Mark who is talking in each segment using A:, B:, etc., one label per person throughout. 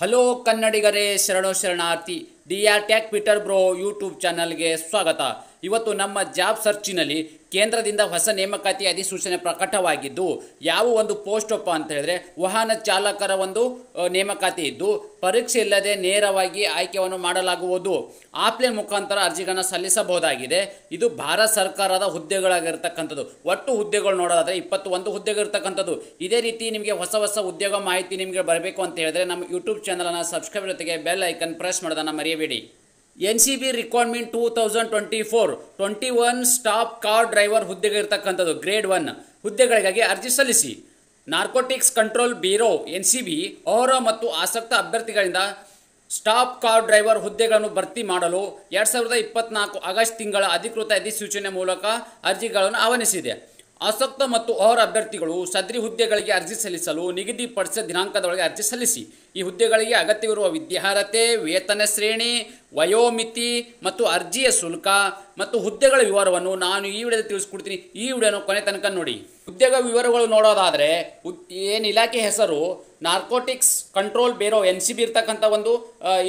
A: hello ಕನ್ನಡಿಗರೇ ಶರಣೋ ಶರಣಾರ್ಥಿ ಡಿ ಆರ್ ಟ್ಯಾಕ್ ಪೀಟರ್ ಬ್ರೋ ಯೂಟ್ಯೂಬ್ ಚಾನಲ್ಗೆ ಸ್ವಾಗತ ಇವತ್ತು ನಮ್ಮ ಜಾಬ್ ಸರ್ಚಿನಲ್ಲಿ ಕೇಂದ್ರದಿಂದ ಹೊಸ ನೇಮಕಾತಿ ಅಧಿಸೂಚನೆ ಪ್ರಕಟವಾಗಿದ್ದು ಯಾವ ಒಂದು ಪೋಸ್ಟ್ ಅಪ್ಪ ಅಂತ ಹೇಳಿದ್ರೆ ವಾಹನ ಚಾಲಕರ ಒಂದು ನೇಮಕಾತಿ ಇದ್ದು ಪರೀಕ್ಷೆ ಇಲ್ಲದೆ ನೇರವಾಗಿ ಆಯ್ಕೆಯನ್ನು ಮಾಡಲಾಗುವುದು ಆಫ್ಲೈನ್ ಮುಖಾಂತರ ಅರ್ಜಿಗಳನ್ನು ಸಲ್ಲಿಸಬಹುದಾಗಿದೆ ಇದು ಭಾರತ ಸರ್ಕಾರದ ಹುದ್ದೆಗಳಾಗಿರ್ತಕ್ಕಂಥದ್ದು ಒಟ್ಟು ಹುದ್ದೆಗಳು ನೋಡೋದಾದರೆ ಒಂದು ಹುದ್ದೆಗಳಿರ್ತಕ್ಕಂಥದ್ದು ಇದೇ ರೀತಿ ನಿಮಗೆ ಹೊಸ ಹೊಸ ಉದ್ಯೋಗ ಮಾಹಿತಿ ನಿಮಗೆ ಬರಬೇಕು ಅಂತ ಹೇಳಿದ್ರೆ ನಮ್ಮ ಯೂಟ್ಯೂಬ್ ಚಾನಲನ್ನು ಸಬ್ಸ್ಕ್ರೈಬ್ ಜೊತೆಗೆ ಬೆಲ್ ಐಕನ್ ಪ್ರೆಸ್ ಮಾಡೋದನ್ನು ಮರೆಯಬೇಡಿ N C B requirement two thousand twenty four twenty one staff car driver ಹುದ್ದೆಗೆ ಇರತಕ್ಕಂಥದ್ದು ಗ್ರೇಡ್ ಒನ್ ಹುದ್ದೆಗಳಿಗಾಗಿ ಅರ್ಜಿ ಸಲ್ಲಿಸಿ narcotics control bureau N C B ಅವರ ಮತ್ತು ಆಸಕ್ತ ಅಭ್ಯರ್ಥಿಗಳಿಂದ ಸ್ಟಾಪ್ ಕಾರ್ ಡ್ರೈವರ್ ಹುದ್ದೆಗಳನ್ನು ಭರ್ತಿ ಮಾಡಲು ಎರಡು ಸಾವಿರದ ಇಪ್ಪತ್ನಾಲ್ಕು ಆಗಸ್ಟ್ ತಿಂಗಳ ಅಧಿಕೃತ ಅಧಿಸೂಚನೆ ಮೂಲಕ ಅರ್ಜಿಗಳನ್ನು ಆಹ್ವಾನಿಸಿದೆ ಆಸಕ್ತ ಮತ್ತು ಅವರ ಅಭ್ಯರ್ಥಿಗಳು ಸದ್ರಿ ಹುದ್ದೆಗಳಿಗೆ ಅರ್ಜಿ ಸಲ್ಲಿಸಲು ನಿಗದಿಪಡಿಸಿದ ದಿನಾಂಕದೊಳಗೆ ಅರ್ಜಿ ಸಲ್ಲಿಸಿ ಈ ಹುದ್ದೆಗಳಿಗೆ ಅಗತ್ಯವಿರುವ ವಿದ್ಯಾರ್ಹತೆ ವೇತನ ಶ್ರೇಣಿ ವಯೋಮಿತಿ ಮತ್ತು ಅರ್ಜಿಯ ಶುಲ್ಕ ಮತ್ತು ಹುದ್ದೆಗಳ ವಿವರವನ್ನು ನಾನು ಈ ವಿಡಿಯೋದಲ್ಲಿ ತಿಳಿಸ್ಕೊಡ್ತೀನಿ ಈ ವಿಡಿಯೋನ ಕೊನೆ ತನಕ ನೋಡಿ ಉದ್ಯೋಗ ವಿವರಗಳು ನೋಡೋದಾದರೆ ಏನು ಇಲಾಖೆ ಹೆಸರು narcotics control bureau N C B ಇರ್ತಕ್ಕಂಥ ಒಂದು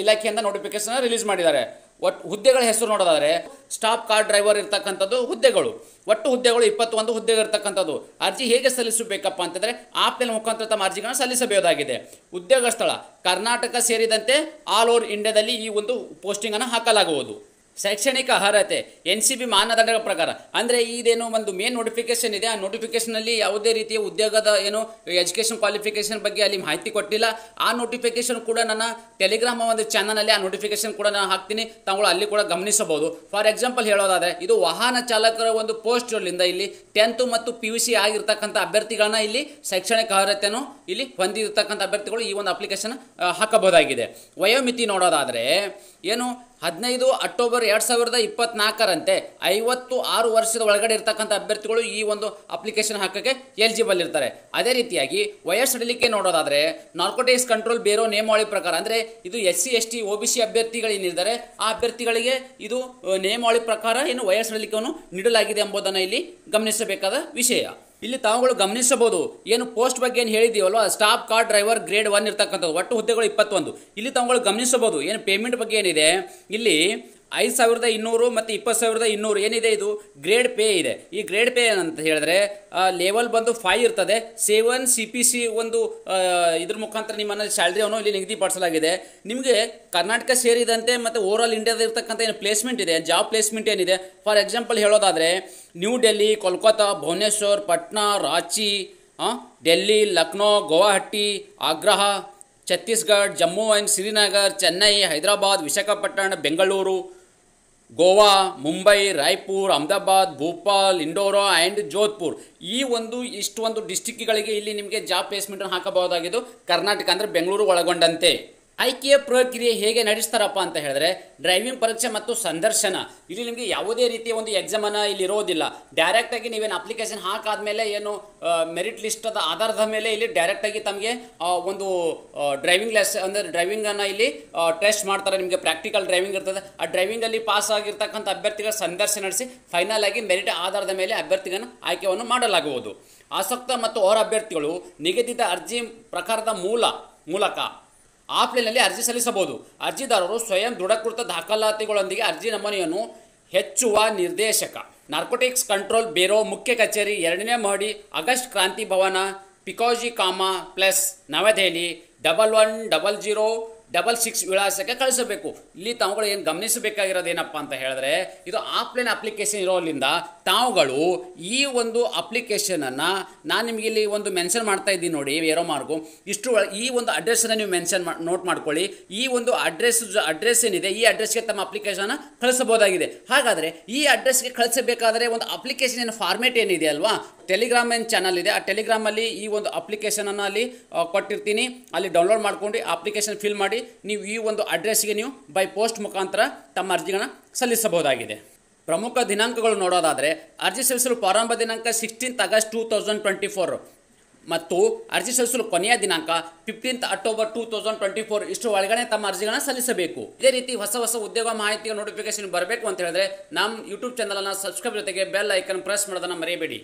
A: ಇಲಾಖೆಯಿಂದ ನೋಟಿಫಿಕೇಶನ್ ರಿಲೀಸ್ ಮಾಡಿದ್ದಾರೆ ಒಟ್ಟು ಹುದ್ದೆಗಳ ಹೆಸರು ನೋಡೋದಾದರೆ ಸ್ಟಾಪ್ ಕಾರ್ ಡ್ರೈವರ್ ಇರ್ತಕ್ಕಂಥದ್ದು ಹುದ್ದೆಗಳು ಒಟ್ಟು ಹುದ್ದೆಗಳು ಇಪ್ಪತ್ತೊಂದು ಹುದ್ದೆಗಳು ಇರ್ತಕ್ಕಂಥದ್ದು ಅರ್ಜಿ ಹೇಗೆ ಸಲ್ಲಿಸಬೇಕಪ್ಪ ಅಂತಂದರೆ ಆಪ್ನಲ್ಲಿ ಮುಖಾಂತರ ತಮ್ಮ ಅರ್ಜಿಗಳನ್ನು ಸಲ್ಲಿಸಬಹುದಾಗಿದೆ ಉದ್ಯೋಗ ಸ್ಥಳ ಕರ್ನಾಟಕ ಸೇರಿದಂತೆ ಆಲ್ ಓವರ್ ಇಂಡಿಯಾದಲ್ಲಿ ಈ ಒಂದು ಪೋಸ್ಟಿಂಗನ್ನು ಹಾಕಲಾಗುವುದು ಶೈಕ್ಷಣಿಕ ಅರ್ಹತೆ ಎನ್ ಸಿ ಬಿ ಮಾನದಂಡಗಳ ಪ್ರಕಾರ ಅಂದರೆ ಇದೇನು ಒಂದು ಮೇನ್ ನೋಟಿಫಿಕೇಶನ್ ಇದೆ ಆ ನೋಟಿಫಿಕೇಶನಲ್ಲಿ ಯಾವುದೇ ರೀತಿಯ ಉದ್ಯೋಗದ ಏನು ಎಜುಕೇಷನ್ ಕ್ವಾಲಿಫಿಕೇಶನ್ ಬಗ್ಗೆ ಅಲ್ಲಿ ಮಾಹಿತಿ ಕೊಟ್ಟಿಲ್ಲ ಆ ನೋಟಿಫಿಕೇಶನ್ ಕೂಡ ನನ್ನ ಟೆಲಿಗ್ರಾಮ್ ಒಂದು ಚಾನಲಲ್ಲಿ ಆ ನೋಟಿಫಿಕೇಶನ್ ಕೂಡ ನಾನು ಹಾಕ್ತೀನಿ ತಾವು ಅಲ್ಲಿ ಕೂಡ ಗಮನಿಸಬಹುದು ಫಾರ್ ಎಕ್ಸಾಂಪಲ್ ಹೇಳೋದಾದರೆ ಇದು ವಾಹನ ಚಾಲಕರ ಒಂದು ಪೋಸ್ಟ್ಗಳಿಂದ ಇಲ್ಲಿ ಟೆಂತ್ ಮತ್ತು ಪಿ ಯು ಸಿ ಆಗಿರ್ತಕ್ಕಂಥ ಅಭ್ಯರ್ಥಿಗಳನ್ನ ಇಲ್ಲಿ ಶೈಕ್ಷಣಿಕ ಅರ್ಹತೆಯನ್ನು ಇಲ್ಲಿ ಹೊಂದಿರತಕ್ಕಂಥ ಅಭ್ಯರ್ಥಿಗಳು ಈ ಒಂದು ಅಪ್ಲಿಕೇಶನ್ ಹಾಕಬಹುದಾಗಿದೆ ವಯೋಮಿತಿ ನೋಡೋದಾದರೆ ಏನು ಹದಿನೈದು ಅಕ್ಟೋಬರ್ ಎರಡು ಸಾವಿರದ ಇಪ್ಪತ್ನಾಲ್ಕರಂತೆ ಐವತ್ತು ಆರು ವರ್ಷದ ಒಳಗಡೆ ಇರ್ತಕ್ಕಂಥ ಅಭ್ಯರ್ಥಿಗಳು ಈ ಒಂದು ಅಪ್ಲಿಕೇಶನ್ ಹಾಕೋಕ್ಕೆ ಎಲಿಜಿಬಲ್ ಇರ್ತಾರೆ ಅದೇ ರೀತಿಯಾಗಿ ವಯಸ್ಸಡಿಲಿಕ್ಕೆ ನೋಡೋದಾದರೆ ನಾರ್ಕೋಟೈಸ್ ಕಂಟ್ರೋಲ್ ಬೇರೋ ನೇಮಾವಳಿ ಪ್ರಕಾರ ಅಂದರೆ ಇದು S C S T O B C ಅಭ್ಯರ್ಥಿಗಳೇನಿದ್ದಾರೆ ಆ ಅಭ್ಯರ್ಥಿಗಳಿಗೆ ಇದು ನೇಮಾವಳಿ ಪ್ರಕಾರ ಏನು ವಯಸ್ಸಡಲಿಕೆಯನ್ನು ನೀಡಲಾಗಿದೆ ಎಂಬುದನ್ನು ಇಲ್ಲಿ ಗಮನಿಸಬೇಕಾದ ವಿಷಯ ಇಲ್ಲಿ ತಾವುಗಳು ಗಮನಿಸಬಹುದು ಏನು ಪೋಸ್ಟ್ ಬಗ್ಗೆ ಏನು ಹೇಳಿದೀವಲ್ಲ staff car driver grade one ಇರ್ತಕ್ಕಂಥದ್ದು ಒಟ್ಟು ಹುದ್ದೆಗಳು ಇಪ್ಪತ್ತೊಂದು ಇಲ್ಲಿ ತಾವುಗಳು ಗಮನಿಸಬಹುದು ಏನು ಪೇಮೆಂಟ್ ಬಗ್ಗೆ ಏನಿದೆ ಇಲ್ಲಿ ಐದು ಸಾವಿರದ ಇನ್ನೂರು ಮತ್ತು ಇಪ್ಪತ್ತು ಸಾವಿರದ ಇನ್ನೂರು ಏನಿದೆ ಇದು ಗ್ರೇಡ್ ಪೇ ಇದೆ ಈ ಗ್ರೇಡ್ ಪೇ ಅಂತ ಹೇಳಿದ್ರೆ ಲೆವೆಲ್ ಬಂದು ಫೈವ್ ಇರ್ತದೆ ಸೆವೆನ್ ಸಿ ಪಿ ಸಿ ಒಂದು ಇದ್ರ ಮುಖಾಂತರ ನಿಮ್ಮನ್ನು ಸ್ಯಾಲ್ರಿಯನ್ನು ಇಲ್ಲಿ ನಿಗದಿಪಡಿಸಲಾಗಿದೆ ನಿಮಗೆ ಕರ್ನಾಟಕ ಸೇರಿದಂತೆ ಮತ್ತು ಓವರ್ ಆಲ್ ಇಂಡಿಯಾದ ಇರ್ತಕ್ಕಂಥ ಏನು ಪ್ಲೇಸ್ಮೆಂಟ್ ಇದೆ ಜಾಬ್ ಪ್ಲೇಸ್ಮೆಂಟ್ ಏನಿದೆ ಫಾರ್ ಎಕ್ಸಾಂಪಲ್ ಹೇಳೋದಾದರೆ New Delhi Kolkata Bhubaneswar Patna Ranchi Delhi Lucknow Guwahati Agra Chhattisgarh Jammu and Srinagar Chennai Hyderabad Visakhapatnam Bengaluru Goa Mumbai Raipur Ahmedabad Bhopal Indore and Jodhpur ಈ ಒಂದು ಇಷ್ಟೊಂದು ಡಿಸ್ಟಿಕ್ಗಳಿಗೆ ಇಲ್ಲಿ ನಿಮಗೆ ಜಾಬ್ ಪ್ಲೇಸ್ಮೆಂಟನ್ನು ಹಾಕಬಹುದಾಗಿದ್ದು ಕರ್ನಾಟಕ ಅಂದರೆ ಬೆಂಗಳೂರು ಒಳಗೊಂಡಂತೆ ಆಯ್ಕೆಯ ಪ್ರಕ್ರಿಯೆ ಹೇಗೆ ನಡೆಸ್ತಾರಪ್ಪ ಅಂತ ಹೇಳಿದ್ರೆ ಡ್ರೈವಿಂಗ್ ಪರೀಕ್ಷೆ ಮತ್ತು ಸಂದರ್ಶನ ಇಲ್ಲಿ ನಿಮಗೆ ಯಾವುದೇ ರೀತಿಯ ಒಂದು ಎಕ್ಸಾಮನ್ನು ಇಲ್ಲಿ ಇರೋದಿಲ್ಲ ಡೈರೆಕ್ಟಾಗಿ ನೀವೇನು ಅಪ್ಲಿಕೇಶನ್ ಹಾಕಾದ ಮೇಲೆ ಏನು ಮೆರಿಟ್ ಲಿಸ್ಟದ ಆಧಾರದ ಮೇಲೆ ಇಲ್ಲಿ ಡೈರೆಕ್ಟಾಗಿ ತಮಗೆ ಒಂದು ಡ್ರೈವಿಂಗ್ ಲೆಸ್ ಅಂದರೆ ಡ್ರೈವಿಂಗನ್ನು ಇಲ್ಲಿ ಟೆಸ್ಟ್ ಮಾಡ್ತಾರೆ ನಿಮಗೆ ಪ್ರಾಕ್ಟಿಕಲ್ ಡ್ರೈವಿಂಗ್ ಇರ್ತದೆ ಆ ಡ್ರೈವಿಂಗಲ್ಲಿ ಪಾಸ್ ಆಗಿರ್ತಕ್ಕಂಥ ಅಭ್ಯರ್ಥಿಗಳ ಸಂದರ್ಶನ ನಡೆಸಿ ಫೈನಲ್ ಆಗಿ ಮೆರಿಟ್ ಆಧಾರದ ಮೇಲೆ ಅಭ್ಯರ್ಥಿಗಳನ್ನು ಆಯ್ಕೆಯನ್ನು ಮಾಡಲಾಗುವುದು ಆಸಕ್ತ ಮತ್ತು ಅವರ ಅಭ್ಯರ್ಥಿಗಳು ನಿಗದಿತ ಅರ್ಜಿ ಪ್ರಕಾರದ ಮೂಲ ಮೂಲಕ ಆಫ್ಲೈನ್ನಲ್ಲಿ ಅರ್ಜಿ ಸಲ್ಲಿಸಬಹುದು ಅರ್ಜಿದಾರರು ಸ್ವಯಂ ದೃಢಕೃತ ದಾಖಲಾತಿಗಳೊಂದಿಗೆ ಅರ್ಜಿ ನಮೂನೆಯನ್ನು ಹೆಚ್ಚುವ ನಿರ್ದೇಶಕ ನಾರ್ಕೋಟಿಕ್ಸ್ ಕಂಟ್ರೋಲ್ ಬ್ಯೂರೋ ಮುಖ್ಯ ಕಚೇರಿ ಎರಡನೇ ಮಹಡಿ August Kranti Bhavan Bhikaji Cama place Navadehali double one double zero double six ವಿಳಾಸಕ್ಕೆ ಕಳಿಸಬೇಕು ಇಲ್ಲಿ ತಾವುಗಳು ಏನು ಗಮನಿಸಬೇಕಾಗಿರೋದೇನಪ್ಪ ಅಂತ ಹೇಳಿದ್ರೆ ಇದು ಆಫ್ಲೈನ್ ಅಪ್ಲಿಕೇಶನ್ ಇರೋದ್ರಿಂದ ತಾವುಗಳು ಈ ಒಂದು ಅಪ್ಲಿಕೇಶನನ್ನು ನಾನು ನಿಮಗೆ ಇಲ್ಲಿ ಒಂದು ಮೆನ್ಷನ್ ಮಾಡ್ತಾ ಇದ್ದೀನಿ ನೋಡಿ ಏರೋ ಮಾರ್ಗು ಇಷ್ಟು ಈ ಒಂದು ಅಡ್ರೆಸ್ಸನ್ನು ನೀವು ಮೆನ್ಷನ್ ಮಾಡಿ ನೋಟ್ ಮಾಡ್ಕೊಳ್ಳಿ ಈ ಒಂದು ಅಡ್ರೆಸ್ ಅಡ್ರೆಸ್ ಏನಿದೆ ಈ ಅಡ್ರೆಸ್ಗೆ ತಮ್ಮ ಅಪ್ಲಿಕೇಶನ್ ಕಳಿಸಬಹುದಾಗಿದೆ ಹಾಗಾದರೆ ಈ ಅಡ್ರೆಸ್ಗೆ ಕಳಿಸಬೇಕಾದರೆ ಒಂದು ಅಪ್ಲಿಕೇಶನ್ ಏನು ಫಾರ್ಮೇಟ್ ಏನಿದೆ ಅಲ್ವಾ ಟೆಲಿಗ್ರಾಮ್ ಏನು ಚಾನಲ್ ಇದೆ ಆ ಟೆಲಿಗ್ರಾಮಲ್ಲಿ ಈ ಒಂದು ಅಪ್ಲಿಕೇಶನನ್ನು ಅಲ್ಲಿ ಕೊಟ್ಟಿರ್ತೀನಿ ಅಲ್ಲಿ ಡೌನ್ಲೋಡ್ ಮಾಡ್ಕೊಂಡು ಅಪ್ಲಿಕೇಶನ್ ಫಿಲ್ ಮಾಡಿ ನೀವು ಈ ಒಂದು ಅಡ್ರೆಸ್ಗೆ ನೀವು ಬೈ ಪೋಸ್ಟ್ ಮುಖಾಂತರ ತಮ್ಮ ಅರ್ಜಿಗಳನ್ನ ಸಲ್ಲಿಸಬಹುದಾಗಿದೆ ಪ್ರಮುಖ ದಿನಾಂಕಗಳು ನೋಡೋದಾದರೆ ಅರ್ಜಿ ಸಲ್ಲಿಸಲು ಪ್ರಾರಂಭ ದಿನಾಂಕ sixteenth August two thousand twenty four ಮತ್ತು ಅರ್ಜಿ ಸಲ್ಲಿಸಲು ಕೊನೆಯ ದಿನಾಂಕ fifteenth October two thousand twenty four ಇಷ್ಟು ಒಳಗಡೆ ತಮ್ಮ ಅರ್ಜಿಗಳನ್ನ ಸಲ್ಲಿಸಬೇಕು ಇದೇ ರೀತಿ ಹೊಸ ಹೊಸ ಉದ್ಯೋಗ ಮಾಹಿತಿಯ ನೋಟಿಫಿಕೇಶನ್ ಬರಬೇಕು ಅಂತ ಹೇಳಿದ್ರೆ ನಮ್ಮ ಯೂಟ್ಯೂಬ್ ಚಾನಲನ್ನು ಸಬ್ಸ್ಕ್ರೈಬ್ ಜೊತೆಗೆ ಬೆಲ್ ಐಕನ್ ಪ್ರೆಸ್ ಮಾಡೋದನ್ನು ಮರೆಯಬೇಡಿ